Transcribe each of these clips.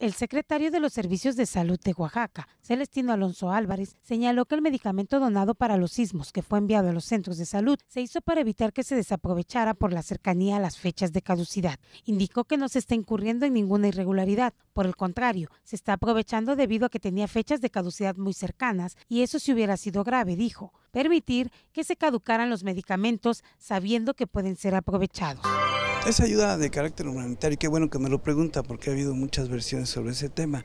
El secretario de los Servicios de Salud de Oaxaca, Celestino Alonso Álvarez, señaló que el medicamento donado para los sismos que fue enviado a los centros de salud se hizo para evitar que se desaprovechara por la cercanía a las fechas de caducidad. Indicó que no se está incurriendo en ninguna irregularidad, por el contrario, se está aprovechando debido a que tenía fechas de caducidad muy cercanas y eso si hubiera sido grave, dijo, permitir que se caducaran los medicamentos sabiendo que pueden ser aprovechados. Esa ayuda de carácter humanitario, qué bueno que me lo pregunta porque ha habido muchas versiones sobre ese tema.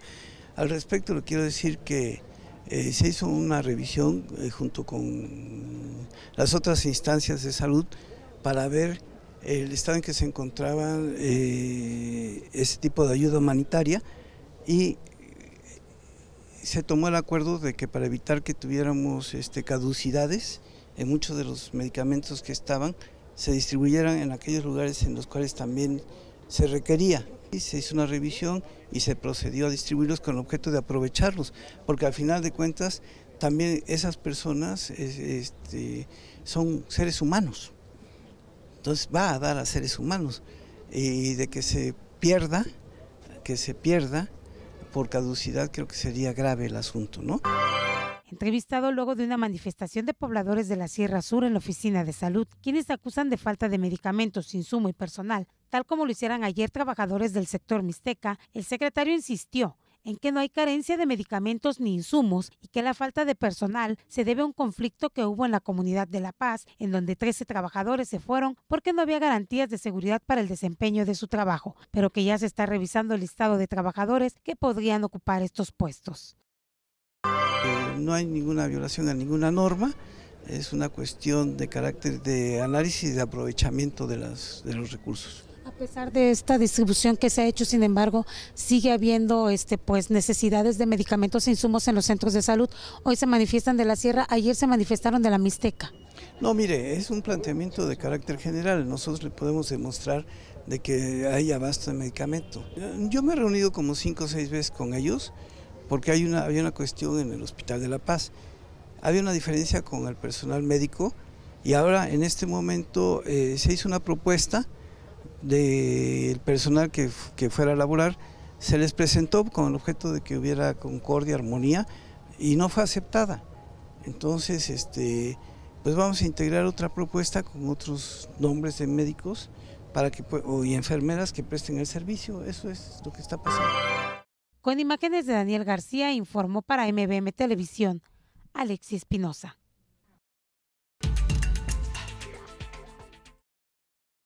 Al respecto le quiero decir que eh, se hizo una revisión eh, junto con las otras instancias de salud para ver el estado en que se encontraba eh, ese tipo de ayuda humanitaria y se tomó el acuerdo de que para evitar que tuviéramos este, caducidades en muchos de los medicamentos que estaban, se distribuyeran en aquellos lugares en los cuales también se requería. Y se hizo una revisión y se procedió a distribuirlos con el objeto de aprovecharlos, porque al final de cuentas también esas personas este, son seres humanos. Entonces va a dar a seres humanos y de que se pierda, que se pierda por caducidad creo que sería grave el asunto, ¿no? entrevistado luego de una manifestación de pobladores de la Sierra Sur en la Oficina de Salud, quienes acusan de falta de medicamentos, insumo y personal, tal como lo hicieran ayer trabajadores del sector Mixteca, el secretario insistió en que no hay carencia de medicamentos ni insumos y que la falta de personal se debe a un conflicto que hubo en la comunidad de La Paz, en donde 13 trabajadores se fueron porque no había garantías de seguridad para el desempeño de su trabajo, pero que ya se está revisando el listado de trabajadores que podrían ocupar estos puestos no hay ninguna violación a ninguna norma, es una cuestión de carácter de análisis y de aprovechamiento de, las, de los recursos. A pesar de esta distribución que se ha hecho, sin embargo, sigue habiendo este, pues, necesidades de medicamentos e insumos en los centros de salud. Hoy se manifiestan de la Sierra, ayer se manifestaron de la Mixteca. No, mire, es un planteamiento de carácter general. Nosotros le podemos demostrar de que hay abasto de medicamento. Yo me he reunido como cinco o seis veces con ellos porque hay una, había una cuestión en el Hospital de la Paz. Había una diferencia con el personal médico y ahora en este momento eh, se hizo una propuesta del personal que, fuera a laborar, se les presentó con el objeto de que hubiera concordia, armonía y no fue aceptada. Entonces, este, pues vamos a integrar otra propuesta con otros nombres de médicos para que, o, y enfermeras que presten el servicio. Eso es lo que está pasando. Con imágenes de Daniel García informó para MBM Televisión, Alexis Espinosa.